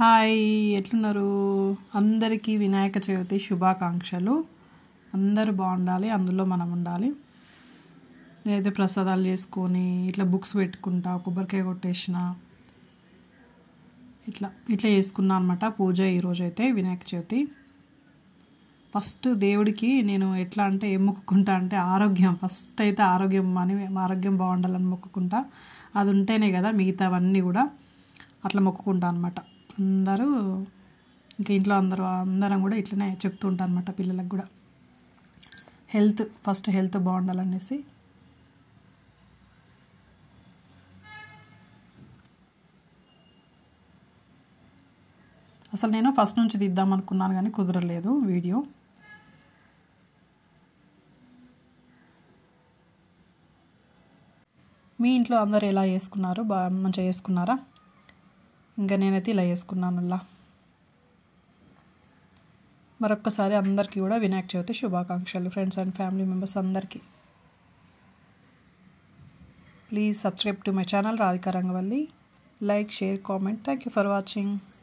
hi ఎట్లున్నారు అందరికీ వినాయక చవితి శుభాకాంక్షలు అందరూ బాగుండాలి అందులో మనం ఉండాలి నేనైతే ప్రసాదాలు చేసుకొని ఇట్లా బుక్స్ పెట్టుకుంటా కొబ్బరికాయ కొట్టేసిన ఇట్లా ఇట్లా చేసుకున్నా అనమాట పూజ ఈరోజు అయితే వినాయక చవితి ఫస్ట్ దేవుడికి నేను ఎట్లా అంటే ఏం మొక్కుకుంటా అంటే ఆరోగ్యం ఫస్ట్ అయితే ఆరోగ్యం అని ఆరోగ్యం బాగుండాలని మొక్కుకుంటా అది ఉంటేనే కదా మిగతావన్నీ కూడా అట్లా మొక్కుకుంటా అనమాట అందరూ ఇంకా ఇంట్లో అందరూ అందరం కూడా ఇట్లనే చెప్తూ ఉంటారు అనమాట పిల్లలకు కూడా హెల్త్ ఫస్ట్ హెల్త్ బాగుండాలనేసి అసలు నేను ఫస్ట్ నుంచి దిద్దాం అనుకున్నాను కానీ కుదరలేదు వీడియో మీ ఇంట్లో అందరు ఎలా చేసుకున్నారు బా మంచిగా చేసుకున్నారా ఇంకా నేనైతే ఇలా చేసుకున్నానులా మరొక్కసారి అందరికీ కూడా వినాయక చవితి శుభాకాంక్షలు ఫ్రెండ్స్ అండ్ ఫ్యామిలీ మెంబర్స్ అందరికీ please subscribe to my channel Radhika Rangavalli like share comment thank you for watching